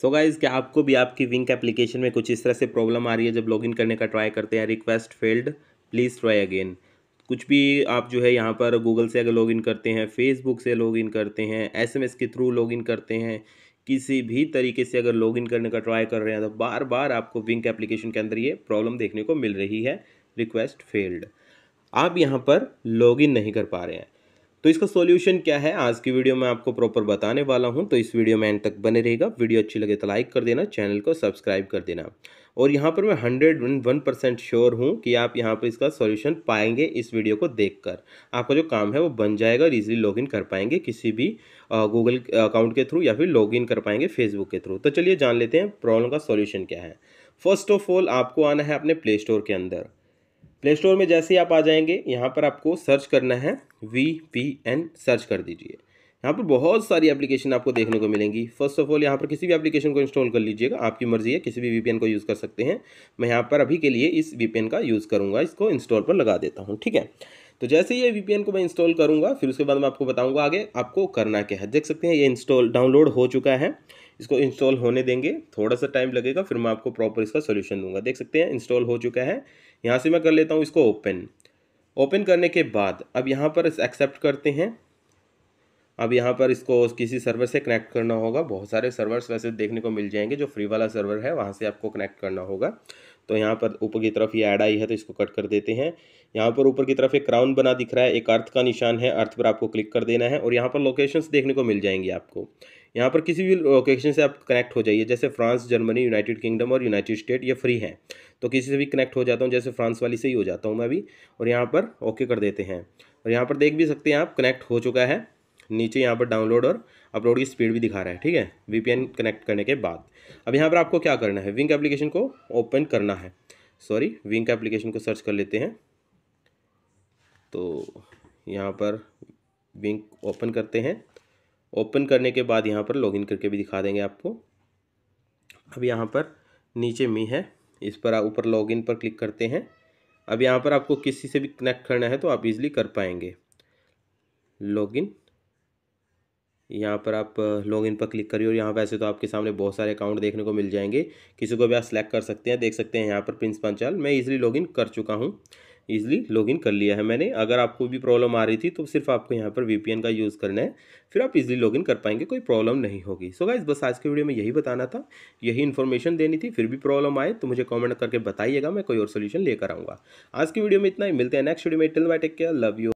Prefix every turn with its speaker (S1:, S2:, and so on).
S1: सो so guys क्या आपको भी आपकी विंक एप्लीकेशन में कुछ इस तरह से प्रॉब्लम आ रही है जब लॉगिन करने का ट्राई करते हैं request failed please try again कुछ भी आप जो है यहाँ पर गूगल से अगर लॉगिन करते हैं फेसबुक से लॉगिन करते हैं एसएमएस के थ्रू लॉगिन करते हैं किसी भी तरीके से अगर लॉगिन करने का ट्राई कर रहे हैं तो बार बार आपको विंक एप्लीकेशन के अंदर ये प्रॉब्लम देखने को मिल रही है रिक्वेस्ट फेल्ड आप यहाँ पर लॉगिन नहीं कर पा रहे हैं तो इसका सॉल्यूशन क्या है आज की वीडियो में आपको प्रॉपर बताने वाला हूं तो इस वीडियो में एंड तक बने रहेगा वीडियो अच्छी लगे तो लाइक कर देना चैनल को सब्सक्राइब कर देना और यहाँ पर मैं हंड्रेड वन परसेंट श्योर हूँ कि आप यहाँ पर इसका सॉल्यूशन पाएंगे इस वीडियो को देखकर आपका जो काम है वो बन जाएगा और लॉग इन कर पाएंगे किसी भी गूगल अकाउंट के थ्रू या फिर इन कर पाएंगे फेसबुक के थ्रू तो चलिए जान लेते हैं प्रॉब्लम का सॉल्यूशन क्या है फर्स्ट ऑफ ऑल आपको आना है अपने प्ले स्टोर के अंदर प्ले स्टोर में जैसे ही आप आ जाएंगे यहाँ पर आपको सर्च करना है वी पी एन सर्च कर दीजिए यहाँ पर बहुत सारी एप्लीकेशन आपको देखने को मिलेंगी फर्स्ट ऑफ ऑल यहाँ पर किसी भी एप्लीकेशन को इंस्टॉल कर लीजिएगा आपकी मर्जी है किसी भी एन को यूज़ कर सकते हैं मैं यहाँ पर अभी के लिए इस एन का यूज़ करूँगा इसको इंस्टॉल पर लगा देता हूँ ठीक है तो जैसे ये एन को मैं इंस्टॉल करूँगा फिर उसके बाद मैं आपको बताऊँगा आगे आपको करना क्या है देख सकते हैं ये इंस्टॉल डाउनलोड हो चुका है इसको इंस्टॉल होने देंगे थोड़ा सा टाइम लगेगा फिर मैं आपको प्रॉपर इसका सोल्यूशन दूंगा देख सकते हैं इंस्टॉल हो चुका है यहाँ से मैं कर लेता हूँ इसको ओपन ओपन करने के बाद अब यहाँ पर एक्सेप्ट करते हैं अब यहाँ पर इसको किसी सर्वर से कनेक्ट करना होगा बहुत सारे सर्वर्स वैसे देखने को मिल जाएंगे जो फ्री वाला सर्वर है वहाँ से आपको कनेक्ट करना होगा तो यहाँ पर ऊपर की तरफ ये ऐड आई है तो इसको कट कर देते हैं यहाँ पर ऊपर की तरफ एक क्राउन बना दिख रहा है एक अर्थ का निशान है अर्थ पर आपको क्लिक कर देना है और यहाँ पर लोकेशंस देखने को मिल जाएंगी आपको यहाँ पर किसी भी लोकेशन से आप कनेक्ट हो जाइए जैसे फ्रांस जर्मनी यूनाइटेड किंगडम और यूनाइटेड स्टेट ये फ्री हैं तो किसी से भी कनेक्ट हो जाता हूँ जैसे फ्रांस वाली से ही हो जाता हूँ मैं भी और यहाँ पर ओके कर देते हैं और यहाँ पर देख भी सकते हैं आप कनेक्ट हो चुका है नीचे यहाँ पर डाउनलोड और अपलोड की स्पीड भी दिखा रहा है ठीक है वी कनेक्ट करने के बाद अब यहाँ पर आपको क्या करना है विंक एप्लीकेशन को ओपन करना है सॉरी विंक एप्लीकेशन को सर्च कर लेते हैं तो यहाँ पर विंक ओपन करते हैं ओपन करने के बाद यहाँ पर लॉगिन करके भी दिखा देंगे आपको अब यहाँ पर नीचे मी है इस पर आप ऊपर लॉगिन पर क्लिक करते हैं अब यहाँ पर आपको किसी से भी कनेक्ट करना है तो आप इजीली कर पाएंगे लॉगिन यहाँ पर आप लॉगिन पर क्लिक करिए और यहाँ वैसे तो आपके सामने बहुत सारे अकाउंट देखने को मिल जाएंगे किसी को भी आप सेलेक्ट कर सकते हैं देख सकते हैं यहाँ पर प्रिंस पंचाल मैं लॉग लॉगिन कर चुका हूँ ईजिली लॉगिन कर लिया है मैंने अगर आपको भी प्रॉब्लम आ रही थी तो सिर्फ आपको यहाँ पर वीपीएन का यूज़ करना है फिर आप इजीली लॉगिन कर पाएंगे कोई प्रॉब्लम नहीं होगी सो so गाइज बस आज के वीडियो में यही बताना था यही इन्फॉर्मेशन देनी थी फिर भी प्रॉब्लम आए तो मुझे कॉमेंट करके बताइएगा मैं कोई और सोल्यूशन लेकर आऊँगा आज की वीडियो में इतना ही मिलते हैं नेक्स्ट वीडियो में till bye take care love you